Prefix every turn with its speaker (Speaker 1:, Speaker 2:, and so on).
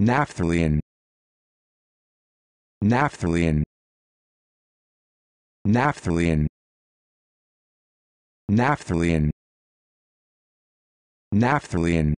Speaker 1: naphthalene naphthalene naphthalene naphthalene naphthalene